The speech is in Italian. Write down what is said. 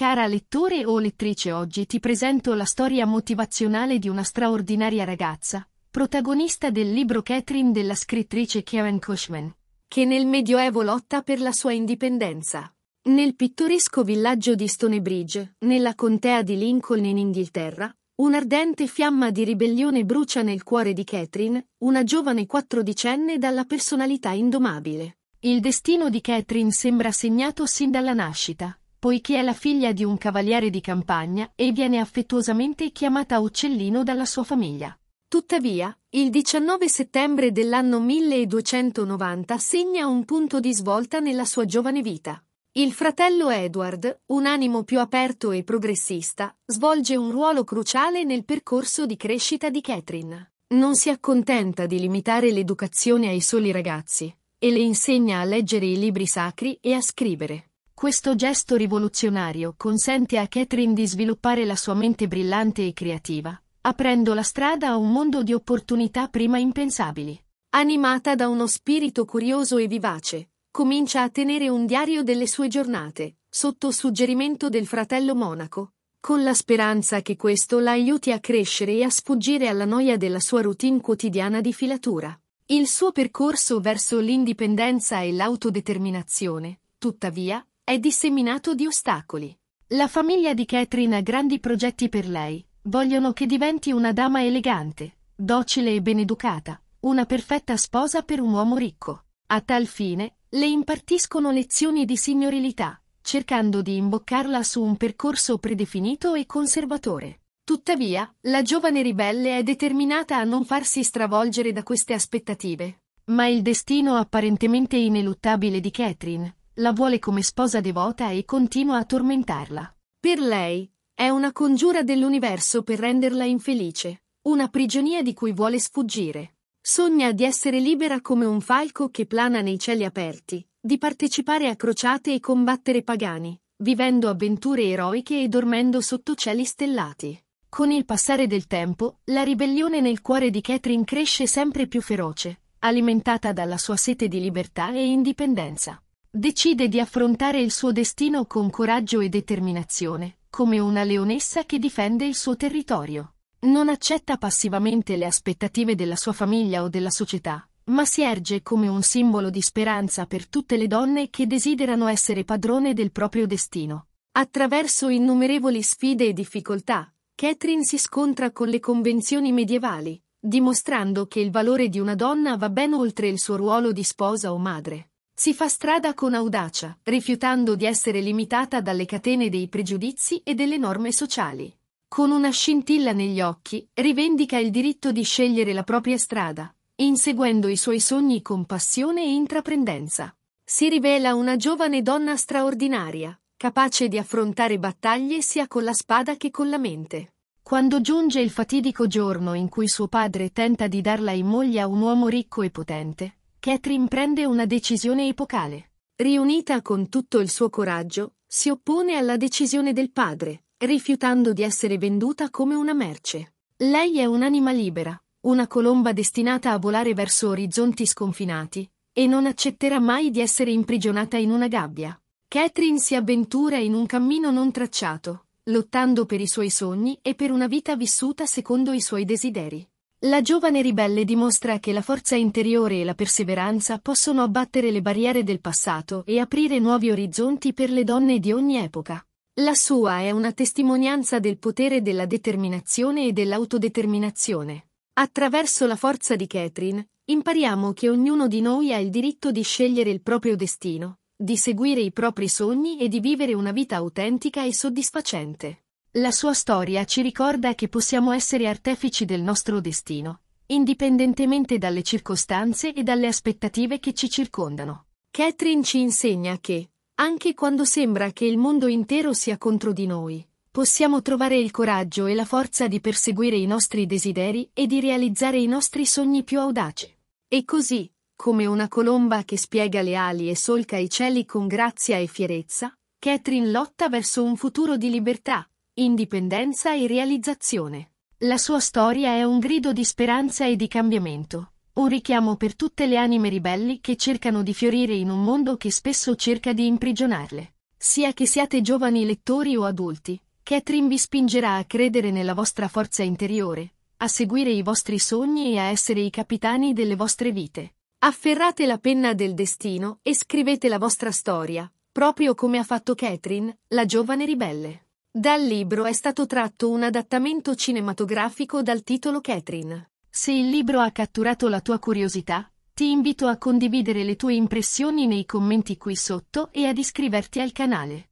Cara lettore o lettrice oggi ti presento la storia motivazionale di una straordinaria ragazza, protagonista del libro Catherine della scrittrice Karen Cushman, che nel Medioevo lotta per la sua indipendenza. Nel pittoresco villaggio di Stonebridge, nella contea di Lincoln in Inghilterra, un'ardente fiamma di ribellione brucia nel cuore di Catherine, una giovane quattordicenne dalla personalità indomabile. Il destino di Catherine sembra segnato sin dalla nascita poiché è la figlia di un cavaliere di campagna e viene affettuosamente chiamata Uccellino dalla sua famiglia. Tuttavia, il 19 settembre dell'anno 1290 segna un punto di svolta nella sua giovane vita. Il fratello Edward, un animo più aperto e progressista, svolge un ruolo cruciale nel percorso di crescita di Catherine. Non si accontenta di limitare l'educazione ai soli ragazzi, e le insegna a leggere i libri sacri e a scrivere. Questo gesto rivoluzionario consente a Catherine di sviluppare la sua mente brillante e creativa, aprendo la strada a un mondo di opportunità prima impensabili. Animata da uno spirito curioso e vivace, comincia a tenere un diario delle sue giornate, sotto suggerimento del fratello monaco, con la speranza che questo la aiuti a crescere e a sfuggire alla noia della sua routine quotidiana di filatura. Il suo percorso verso l'indipendenza e l'autodeterminazione, tuttavia, è disseminato di ostacoli. La famiglia di Catherine ha grandi progetti per lei, vogliono che diventi una dama elegante, docile e beneducata, una perfetta sposa per un uomo ricco. A tal fine, le impartiscono lezioni di signorilità, cercando di imboccarla su un percorso predefinito e conservatore. Tuttavia, la giovane ribelle è determinata a non farsi stravolgere da queste aspettative. Ma il destino apparentemente ineluttabile di Catherine, la vuole come sposa devota e continua a tormentarla. Per lei, è una congiura dell'universo per renderla infelice, una prigionia di cui vuole sfuggire. Sogna di essere libera come un falco che plana nei cieli aperti, di partecipare a crociate e combattere pagani, vivendo avventure eroiche e dormendo sotto cieli stellati. Con il passare del tempo, la ribellione nel cuore di Catherine cresce sempre più feroce, alimentata dalla sua sete di libertà e indipendenza decide di affrontare il suo destino con coraggio e determinazione, come una leonessa che difende il suo territorio. Non accetta passivamente le aspettative della sua famiglia o della società, ma si erge come un simbolo di speranza per tutte le donne che desiderano essere padrone del proprio destino. Attraverso innumerevoli sfide e difficoltà, Catherine si scontra con le convenzioni medievali, dimostrando che il valore di una donna va ben oltre il suo ruolo di sposa o madre. Si fa strada con audacia, rifiutando di essere limitata dalle catene dei pregiudizi e delle norme sociali. Con una scintilla negli occhi, rivendica il diritto di scegliere la propria strada, inseguendo i suoi sogni con passione e intraprendenza. Si rivela una giovane donna straordinaria, capace di affrontare battaglie sia con la spada che con la mente. Quando giunge il fatidico giorno in cui suo padre tenta di darla in moglie a un uomo ricco e potente, Catherine prende una decisione epocale. Riunita con tutto il suo coraggio, si oppone alla decisione del padre, rifiutando di essere venduta come una merce. Lei è un'anima libera, una colomba destinata a volare verso orizzonti sconfinati, e non accetterà mai di essere imprigionata in una gabbia. Catherine si avventura in un cammino non tracciato, lottando per i suoi sogni e per una vita vissuta secondo i suoi desideri. La giovane ribelle dimostra che la forza interiore e la perseveranza possono abbattere le barriere del passato e aprire nuovi orizzonti per le donne di ogni epoca. La sua è una testimonianza del potere della determinazione e dell'autodeterminazione. Attraverso la forza di Catherine, impariamo che ognuno di noi ha il diritto di scegliere il proprio destino, di seguire i propri sogni e di vivere una vita autentica e soddisfacente. La sua storia ci ricorda che possiamo essere artefici del nostro destino, indipendentemente dalle circostanze e dalle aspettative che ci circondano. Catherine ci insegna che, anche quando sembra che il mondo intero sia contro di noi, possiamo trovare il coraggio e la forza di perseguire i nostri desideri e di realizzare i nostri sogni più audaci. E così, come una colomba che spiega le ali e solca i cieli con grazia e fierezza, Catherine lotta verso un futuro di libertà, indipendenza e realizzazione. La sua storia è un grido di speranza e di cambiamento, un richiamo per tutte le anime ribelli che cercano di fiorire in un mondo che spesso cerca di imprigionarle. Sia che siate giovani lettori o adulti, Catherine vi spingerà a credere nella vostra forza interiore, a seguire i vostri sogni e a essere i capitani delle vostre vite. Afferrate la penna del destino e scrivete la vostra storia, proprio come ha fatto Catherine, la giovane ribelle. Dal libro è stato tratto un adattamento cinematografico dal titolo Catherine. Se il libro ha catturato la tua curiosità, ti invito a condividere le tue impressioni nei commenti qui sotto e ad iscriverti al canale.